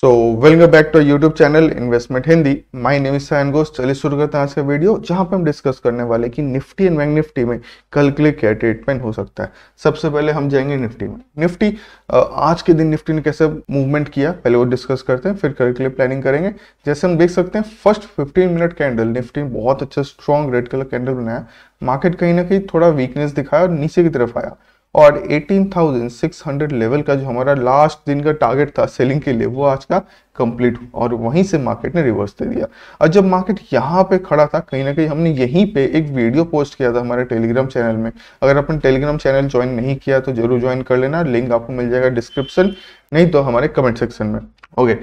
So welcome back to YouTube channel investment Hindi my name is sign ghost चलिए शुरू करते हैं आज का वीडियो जहां पे हम डिस्कस करने वाले कि निफ्टी एंड बैंक निफ्टी में कल के लिए क्या ट्रीटमेंट हो सकता है सबसे पहले हम जाएंगे निफ्टी में निफ्टी आज के दिन निफ्टी ने कैसे मूवमेंट किया पहले वो डिस्कस करते हैं फिर कल के लिए प्लानिंग करेंगे जैसे हम देख सकते हैं first fifteen minute candle Nifty ने बहुत अच्छा स्ट्रॉन्ग रेड कलर कैंडल बनाया मार्केट कहीं ना कहीं थोड़ा वीकनेस दिखाया और नीचे की तरफ आया और 18,600 लेवल का जो हमारा लास्ट दिन का टारगेट था सेलिंग के लिए वो आज का कंप्लीट और वहीं से मार्केट ने रिवर्स दे दिया और जब मार्केट यहाँ पे खड़ा था कहीं ना कहीं हमने यहीं पे एक वीडियो पोस्ट किया था हमारे टेलीग्राम चैनल में अगर अपन टेलीग्राम चैनल ज्वाइन नहीं किया तो जरूर ज्वाइन कर लेना लिंक आपको मिल जाएगा डिस्क्रिप्शन नहीं तो हमारे कमेंट सेक्शन में ओके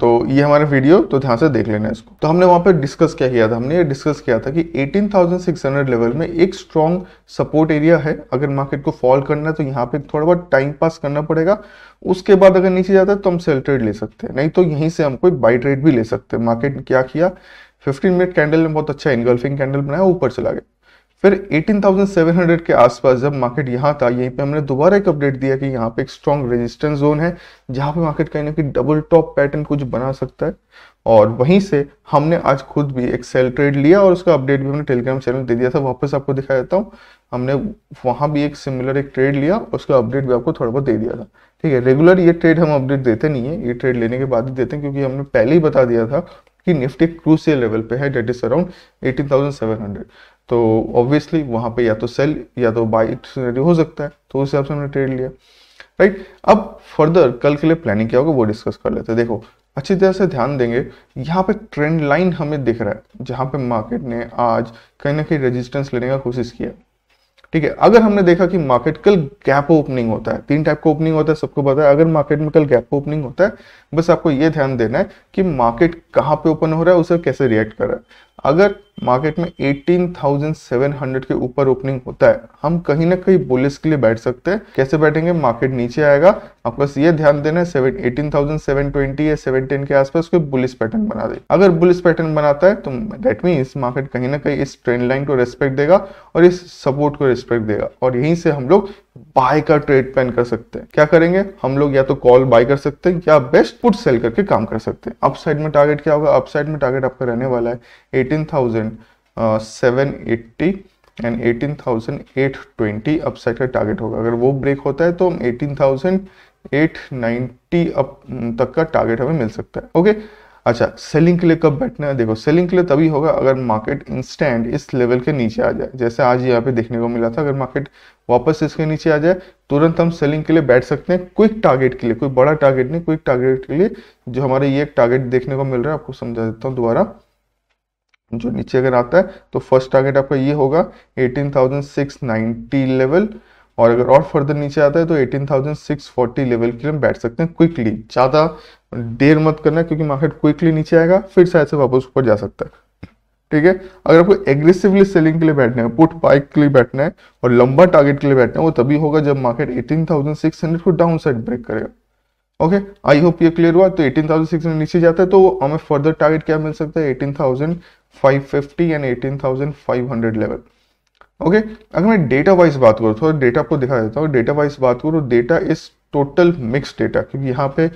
तो ये हमारा वीडियो तो ध्यान से देख लेना इसको तो हमने वहाँ पर डिस्कस क्या किया था हमने ये डिस्कस किया था कि 18,600 लेवल में एक स्ट्रॉन्ग सपोर्ट एरिया है अगर मार्केट को फॉल करना है तो यहाँ पे थोड़ा बहुत टाइम पास करना पड़ेगा उसके बाद अगर नीचे जाता है तो हम सेल ट्रेड ले सकते हैं नहीं तो यहीं से हम कोई बाई ट्रेड भी ले सकते हैं मार्केट क्या किया फिफ्टीन मिनट कैंडल में बहुत अच्छा इनगल्फिंग कैंडल बनाया ऊपर चला गया फिर 18,700 के आसपास जब मार्केट यहाँ था यहीं पे हमने दोबारा एक अपडेट दिया कि यहाँ पे एक स्ट्रॉन्ग रेजिस्टेंस जोन है जहाँ पे मार्केट कहीं ना कहीं डबल टॉप पैटर्न कुछ बना सकता है और वहीं से हमने आज खुद भी एक सेल ट्रेड लिया और उसका अपडेट भी हमने टेलीग्राम चैनल दे दिया था वापस आपको दिखा देता हूँ हमने वहाँ भी एक सिमिलर एक ट्रेड लिया उसका अपडेट भी आपको थोड़ा बहुत दे दिया था ठीक है रेगुलर ये ट्रेड हम अपडेट देते नहीं है ये ट्रेड लेने के बाद ही देते हैं क्योंकि हमने पहले ही बता दिया था कि निफ्टी क्रूसियल लेवल पे है डेट इज अराउंड 18,700 तो ऑब्वियसली वहां पे या तो सेल या तो बाई सीनरी हो सकता है तो उस हिसाब से हमने ट्रेड लिया राइट अब फर्दर कल के लिए प्लानिंग क्या होगा वो डिस्कस कर लेते हैं देखो अच्छी तरह से ध्यान देंगे यहाँ पे ट्रेंड लाइन हमें दिख रहा है जहां पे मार्केट ने आज कहीं ना कहीं रेजिस्टेंस लेने का कोशिश किया ठीक है अगर हमने देखा कि मार्केट कल गैप ओपनिंग होता है तीन टाइप का ओपनिंग होता है सबको पता है अगर मार्केट में कल गैप ओपनिंग होता है बस आपको ये ध्यान देना है कि मार्केट कहाँ पे ओपन हो रहा है उसे कैसे रिएक्ट कर रहा है अगर मार्केट में 18,700 के ऊपर ओपनिंग होता है हम कहीं ना कहीं बुलिस के लिए बैठ सकते हैं कैसे बैठेंगे मार्केट नीचे आएगा आपको बस ये ध्यान देना है 18,720 या सेवन के आसपास कोई बुलिस पैटर्न बना दे अगर बुलिस पैटर्न बनाता है तो दैट मीन्स मार्केट कहीं ना कहीं इस ट्रेंड लाइन को रेस्पेक्ट देगा और इस सपोर्ट को रेस्पेक्ट देगा और यहीं से हम लोग बाय का ट्रेड प्लान कर सकते हैं क्या करेंगे हम लोग या तो कॉल बाय कर सकते हैं या बेस्ट पुट सेल करके काम कर सकते हैं अपसाइड में टारगेट क्या होगा अपसाइड में टारगेट आपका रहने वाला है eighteen thousand seven eighty and eighteen thousand eight twenty upside का टारगेट होगा अगर वो ब्रेक होता है तो हम eighteen thousand eight ninety up तक का टारगेट हमें मिल सकता है ओके okay? अच्छा सेलिंग के लिए कब बैठना है देखो सेलिंग के लिए तभी होगा अगर मार्केट इंस्टेंट इस लेवल के नीचे आ जाए जैसे आज यहाँ पे देखने को मिला था अगर मार्केट वापस इसके नीचे आ जाए तुरंत हम सेलिंग के लिए बैठ सकते हैं क्विक टारगेट के लिए कोई बड़ा टारगेट नहीं क्विक टारगेट के लिए जो हमारे ये टारगेट देखने को मिल रहा है आपको समझा देता हूँ दोबारा जो नीचे अगर आता है तो फर्स्ट टारगेट आपका ये होगा एटीन लेवल और अगर और फर्दर नीचे आता है तो 18,640 लेवल के लिए हम बैठ सकते हैं क्विकली ज़्यादा देर मत करना क्योंकि मार्केट क्विकली नीचे आएगा फिर शायद से वापस ऊपर जा सकता है ठीक है अगर आपको एग्रेसिवली सेलिंग के लिए बैठना है पुट बाइक के लिए बैठना है और लंबा टारगेट के लिए बैठना है वो तभी होगा जब मार्केट 18,600 को डाउन साइड ब्रेक करेगा ओके आई होप ये क्लियर हुआ तो 18,600 नीचे जाता है तो हमें फर्दर टारगेट क्या मिल सकता है eighteen and eighteen level okay अगर मैं डेटा वाइज बात करूँ थोड़ा डेटा आपको दिखा देता हूँ डेटा वाइज बात करूँ data is total mix data क्योंकि यहाँ पे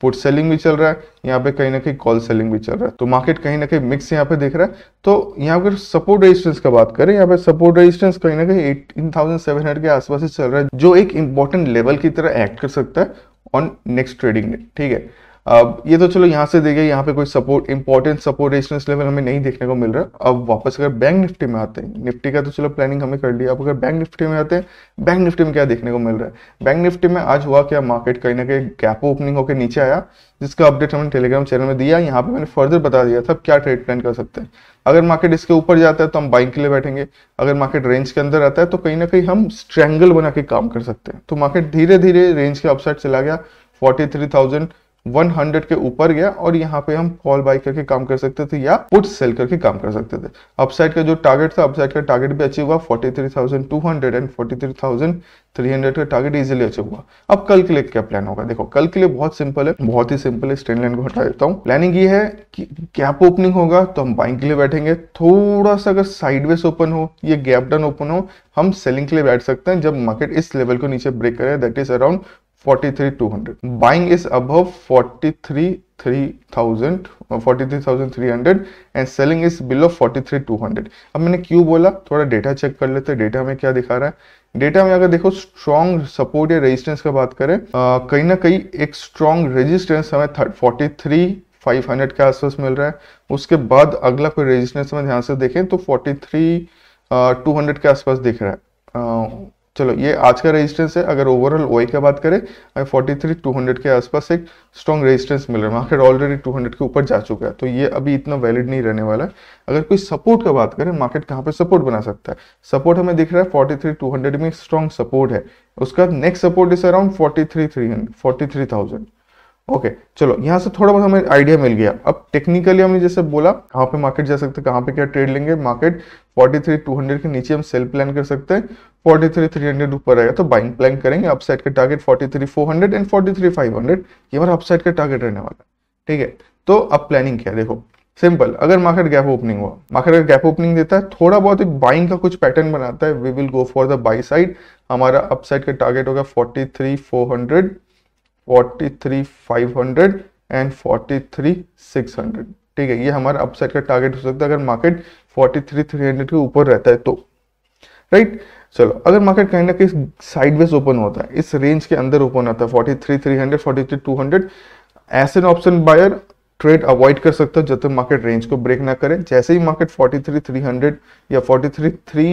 पुट सेलिंग भी चल रहा है यहाँ पे कहीं ना कहीं कॉल सेलिंग भी चल रहा है तो मार्केट कहीं ना कहीं मिक्स यहाँ पे देख रहा है तो यहाँ अगर सपोर्ट रेजिस्टेंस का बात करें यहाँ पे सपोर्ट रेजिस्टेंस कहीं ना कहीं एटीन थाउजेंड सेवन हंड्रेड के आसपास ही चल रहा है जो एक इंपॉर्टेंट लेवल की तरह एक्ट कर सकता है ऑन नेक्स्ट ट्रेडिंग डे ठीक है अब ये तो चलो यहाँ से देखिए यहाँ पे कोई support important support resistance level हमें नहीं देखने को मिल रहा अब वापस अगर बैंक निफ्टी में आते हैं निफ्टी का तो चलो प्लानिंग हमें कर लिया अब अगर बैंक निफ्टी में आते हैं बैंक निफ्टी में क्या देखने को मिल रहा है बैंक निफ्टी में आज हुआ क्या मार्केट कहीं ना कहीं गैप ओपनिंग होकर नीचे आया जिसका अपडेट हमने टेलीग्राम चैनल में दिया यहाँ पे मैंने फर्दर बता दिया था क्या ट्रेड प्लान कर सकते हैं अगर मार्केट इसके ऊपर जाता है तो हम बाइंग के लिए बैठेंगे अगर मार्केट रेंज के अंदर आता है तो कहीं ना कहीं हम स्ट्रैंगल बना के काम कर सकते हैं तो मार्केट धीरे धीरे रेंज के अपसाइड चला गया फोर्टी थ्री थाउजेंड 100 के ऊपर गया और यहाँ पे हम कॉल बाई करके काम कर सकते थे या पुट सेल करके काम कर सकते थे अपसाइड का जो टारगेट था अपसाइड का टारगेट भी अचीव हुआ 43,200 एंड 43,300 का टारगेट इजीली अचीव हुआ अब कल के लिए क्या प्लान होगा देखो कल के लिए बहुत सिंपल है बहुत ही सिंपल है स्ट्रेन लाइन को हटा देता हूँ प्लानिंग ये है कि गैप ओपनिंग होगा तो हम बाइंग के लिए बैठेंगे थोड़ा सा अगर साइडवेज ओपन हो ये गैप डन ओपन हो हम सेलिंग के लिए बैठ सकते हैं जब मार्केट इस लेवल को नीचे ब्रेक करे that is around 43,200. Buying is above 43,300 43,300 uh, and selling is below 43,200. अब मैंने क्यों बोला थोड़ा डेटा चेक कर लेते हैं डेटा में क्या दिखा रहा है डेटा में अगर देखो स्ट्रॉन्ग सपोर्ट या रेजिस्टेंस का बात करें कहीं ना कहीं एक स्ट्रॉन्ग रेजिस्टेंस हमें फोर्टी थ्री 500 के आसपास मिल रहा है उसके बाद अगला कोई रेजिस्टेंस हमें ध्यान से देखें तो 43 uh, 200 के आसपास दिख रहा है uh, चलो ये आज का रेजिस्टेंस है अगर ओवरऑल ओई का बात करें फोर्टी थ्री टू हंड्रेड के आसपास एक स्ट्रॉन्ग रेजिस्टेंस मिल रहा है मार्केट ऑलरेडी टू हंड्रेड के ऊपर जा चुका है तो ये अभी इतना वैलिड नहीं रहने वाला है अगर कोई सपोर्ट का बात करें मार्केट कहाँ पे सपोर्ट बना सकता है सपोर्ट हमें दिख रहा है फोर्टी थ्री टू हंड्रेड में स्ट्रॉन्ग सपोर्ट है उसका next support is around forty three three hundred forty three thousand okay okay, चलो यहाँ से थोड़ा बहुत हमें आइडिया मिल गया अब टेक्निकली हमने जैसे बोला कहाँ पे मार्केट जा सकते हैं कहाँ पे क्या ट्रेड लेंगे मार्केट 43 200 के नीचे हम सेल प्लान कर सकते हैं 43 300 ऊपर आएगा तो बाइंग प्लान करेंगे अपसाइड का टारगेट 43 400 एंड 43 500 ये हमारा अपसाइड का टारगेट रहने वाला है ठीक है तो अब प्लानिंग क्या देखो सिंपल अगर मार्केट गैप ओपनिंग हुआ मार्केट अगर गैप ओपनिंग देता है थोड़ा बहुत एक बाइंग का कुछ पैटर्न बनाता है we will go for the buy side हमारा अपसाइड का टारगेट होगा forty three four hundred 43,500 and 43,600 ठीक है ये हमारा अपसाइड का टारगेट हो सकता है अगर मार्केट 43,300 के ऊपर रहता है तो राइट right? चलो अगर मार्केट कहीं ना कहीं साइडवेज ओपन होता है इस रेंज के अंदर ओपन होता है forty three three hundred forty three two hundred ऐसे ऑप्शन बायर ट्रेड अवॉइड कर सकता है जब तक मार्केट रेंज को ब्रेक ना करे जैसे ही market forty three three hundred या forty three three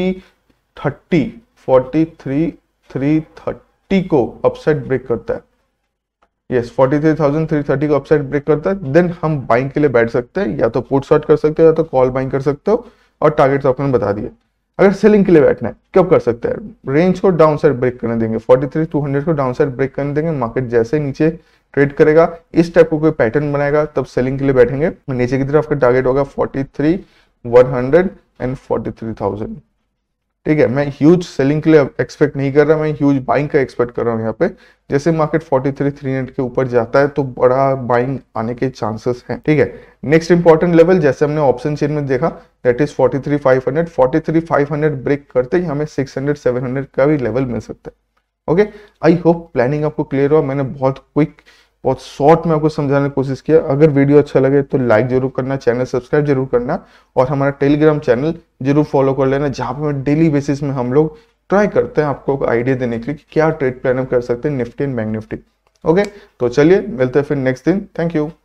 thirty forty three three thirty को अपसाइड ब्रेक करता है yes forty three thousand three thirty का अपसाइड ब्रेक करता है देन हम बाइंग के लिए बैठ सकते हैं या तो पुट शॉर्ट कर सकते हो या तो कॉल बाइंग कर सकते हो और टारगेट तो आपने बता दिए अगर सेलिंग के लिए बैठना है कब कर सकते हैं रेंज को डाउन साइड ब्रेक करने देंगे फोर्टी थ्री टू हंड्रेड को डाउन साइड ब्रेक करने देंगे मार्केट जैसे नीचे ट्रेड करेगा इस टाइप को कोई पैटर्न बनाएगा तब सेलिंग के लिए बैठेंगे नीचे की तरफ का टारगेट होगा forty three one hundred and forty three thousand ठीक है मैं ह्यूज सेलिंग के लिए एक्सपेक्ट नहीं कर रहा मैं ह्यूज बाइंग का एक्सपेक्ट कर रहा हूँ यहाँ पे जैसे मार्केट 43300 के ऊपर जाता है तो बड़ा बाइंग आने के चांसेस हैं ठीक है नेक्स्ट इंपॉर्टेंट लेवल जैसे हमने ऑप्शन चेन में देखा that is five hundred break करते ही हमें सेवन हंड्रेड का भी लेवल मिल सकता है ओके आई होप प्लानिंग आपको क्लियर हुआ मैंने बहुत क्विक बहुत शॉर्ट में आपको समझाने की कोशिश किया अगर वीडियो अच्छा लगे तो लाइक जरूर करना चैनल सब्सक्राइब जरूर करना और हमारा टेलीग्राम चैनल जरूर फॉलो कर लेना जहाँ पे डेली बेसिस में हम लोग ट्राई करते हैं आपको आइडिया देने के लिए कि क्या ट्रेड प्लान कर सकते हैं Nifty and bank Nifty okay तो चलिए मिलते हैं फिर नेक्स्ट दिन थैंक यू